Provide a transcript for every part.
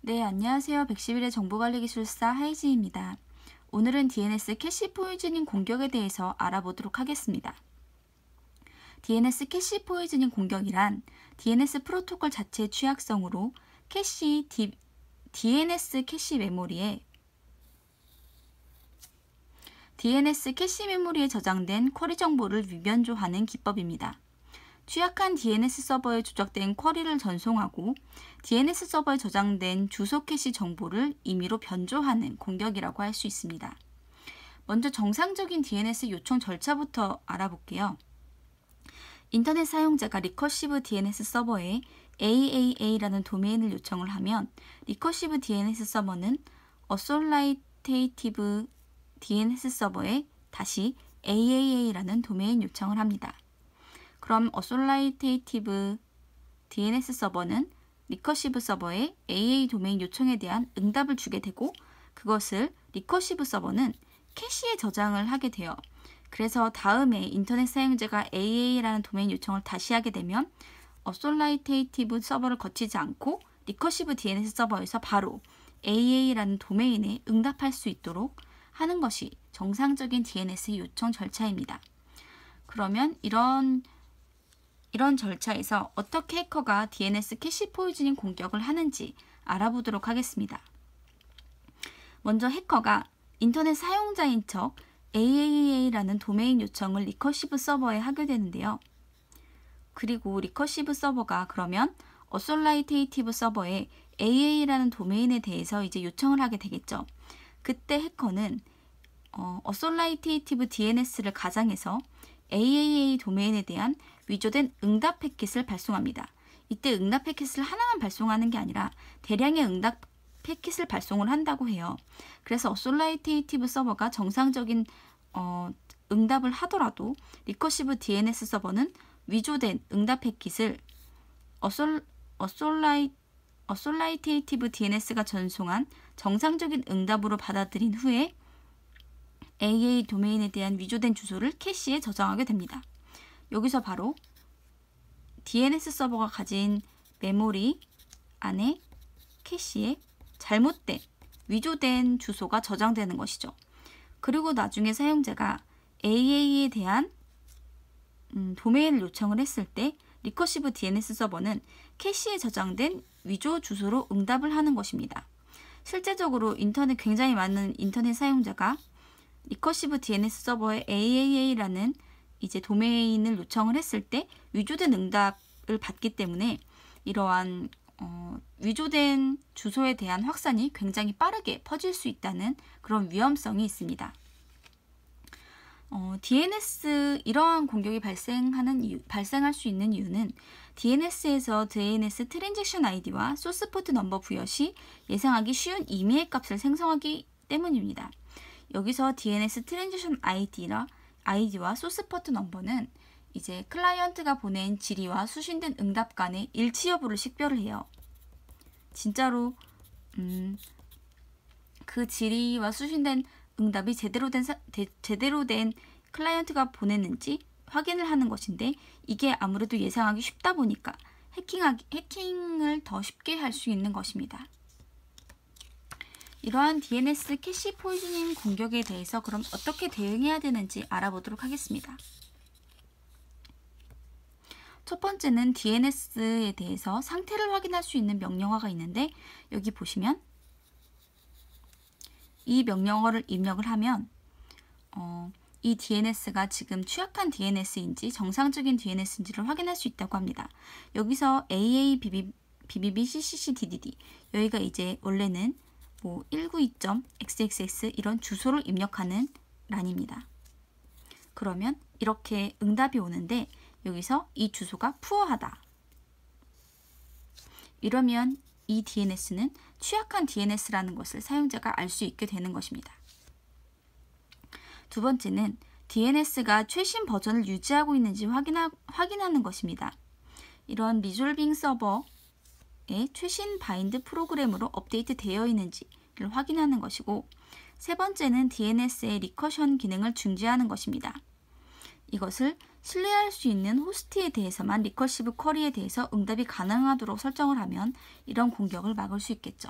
네, 안녕하세요. 111의 정보관리기술사 하이지입니다. 오늘은 DNS 캐시 포이즈닝 공격에 대해서 알아보도록 하겠습니다. DNS 캐시 포이즈닝 공격이란 DNS 프로토콜 자체의 취약성으로 캐시 디, DNS 캐시 메모리에 DNS 캐시 메모리에 저장된 쿼리 정보를 위변조하는 기법입니다. 취약한 DNS 서버에 조작된 쿼리를 전송하고 DNS 서버에 저장된 주소 캐시 정보를 임의로 변조하는 공격이라고 할 수 있습니다. 먼저 정상적인 DNS 요청 절차부터 알아볼게요. 인터넷 사용자가 리커시브 DNS 서버에 AAA라는 도메인을 요청을 하면 리커시브 DNS 서버는 어솔라이테이티브 DNS 서버에 다시 AAA라는 도메인 요청을 합니다. 그럼 어솔라이테이티브 DNS 서버는 리커시브 서버의 AA 도메인 요청에 대한 응답을 주게 되고 그것을 리커시브 서버는 캐시에 저장을 하게 돼요. 그래서 다음에 인터넷 사용자가 AA라는 도메인 요청을 다시 하게 되면 어솔라이테이티브 서버를 거치지 않고 리커시브 DNS 서버에서 바로 AA라는 도메인에 응답할 수 있도록 하는 것이 정상적인 DNS 요청 절차입니다. 그러면 이런 이런 절차에서 어떻게 해커가 DNS 캐시 포이즈인 공격을 하는지 알아보도록 하겠습니다. 먼저 해커가 인터넷 사용자인 척 AAA라는 도메인 요청을 리커시브 서버에 하게 되는데요. 그리고 리커시브 서버가 그러면 어솔라이테이티브 서버에 AA라는 도메인에 대해서 이제 요청을 하게 되겠죠. 그때 해커는 어, 어솔라이테이티브 DNS를 가장해서 AAA 도메인에 대한 위조된 응답 패킷을 발송합니다. 이때 응답 패킷을 하나만 발송하는 게 아니라 대량의 응답 패킷을 발송을 한다고 해요. 그래서 솔라이테이티브 서버가 정상적인 어, 응답을 하더라도 리커시브 DNS 서버는 위조된 응답 패킷을 어솔, 어솔라이, 어솔라이테이티브 DNS가 전송한 정상적인 응답으로 받아들인 후에 AA 도메인에 대한 위조된 주소를 캐시에 저장하게 됩니다. 여기서 바로 DNS 서버가 가진 메모리 안에 캐시에 잘못된 위조된 주소가 저장되는 것이죠. 그리고 나중에 사용자가 AA에 대한 음, 도메인을 요청을 했을 때 리커시브 DNS 서버는 캐시에 저장된 위조 주소로 응답을 하는 것입니다. 실제적으로 인터넷 굉장히 많은 인터넷 사용자가 리커시브 DNS 서버의 AAA라는 이제 도메인을 요청을 했을 때 위조된 응답을 받기 때문에 이러한 어, 위조된 주소에 대한 확산이 굉장히 빠르게 퍼질 수 있다는 그런 위험성이 있습니다. 어, DNS 이러한 공격이 발생하는 이유, 발생할 수 있는 이유는 DNS에서 DNS 트랜잭션 아이디와 소스 포트 넘버 부여 시 예상하기 쉬운 이미의 값을 생성하기 때문입니다. 여기서 DNS 트랜잭션 아이디라 아이디와 소스 파트 넘버는 이제 클라이언트가 보낸 질의와 수신된 응답 간의 일치 여부를 식별을 해요. 진짜로 음, 그 질의와 수신된 응답이 제대로 된 사, 데, 제대로 된 클라이언트가 보냈는지 확인을 하는 것인데 이게 아무래도 예상하기 쉽다 보니까 해킹하기, 해킹을 더 쉽게 할 수 있는 것입니다. 이러한 DNS 캐시 포이즈닝 공격에 대해서 그럼 어떻게 대응해야 되는지 알아보도록 하겠습니다. 첫 번째는 DNS에 대해서 상태를 확인할 수 있는 명령어가 있는데 여기 보시면 이 명령어를 입력을 하면 어, 이 DNS가 지금 취약한 DNS인지 정상적인 DNS인지를 확인할 수 있다고 합니다. 여기서 a a b b b c c c d d d 여기가 이제 원래는 뭐 192.xxx 이런 주소를 입력하는 란입니다. 그러면 이렇게 응답이 오는데 여기서 이 주소가 푸어하다. 이러면 이 DNS는 취약한 DNS라는 것을 사용자가 알 수 있게 되는 것입니다. 두 번째는 DNS가 최신 버전을 유지하고 있는지 확인하, 는 것입니다. 이런 리졸빙 서버 최신 바인드 프로그램으로 업데이트 되어 있는지를 확인하는 것이고 세 번째는 DNS의 리커션 기능을 중지하는 것입니다. 이것을 신뢰할 수 있는 호스트에 대해서만 리커시브 쿼리에 대해서 응답이 가능하도록 설정을 하면 이런 공격을 막을 수 있겠죠.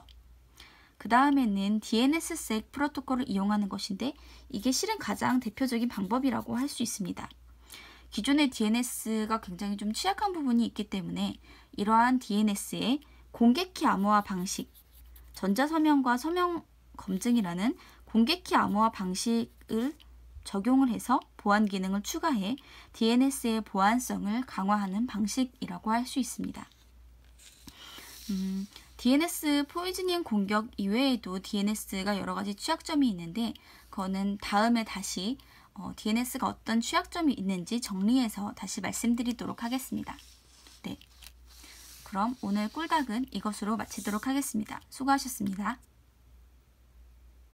그 다음에는 DNSSEC 프로토콜을 이용하는 것인데 이게 실은 가장 대표적인 방법이라고 할 수 있습니다. 기존의 DNS가 굉장히 좀 취약한 부분이 있기 때문에 이러한 DNS의 공개키 암호화 방식, 전자서명과 서명 검증이라는 공개키 암호화 방식을 적용을 해서 보안 기능을 추가해 DNS의 보안성을 강화하는 방식이라고 할 수 있습니다. 음, DNS 포이즈닝 공격 이외에도 DNS가 여러 가지 취약점이 있는데 그거는 다음에 다시 어, DNS가 어떤 취약점이 있는지 정리해서 다시 말씀드리도록 하겠습니다. 네. 그럼 오늘 꿀닭은 이것으로 마치도록 하겠습니다. 수고하셨습니다.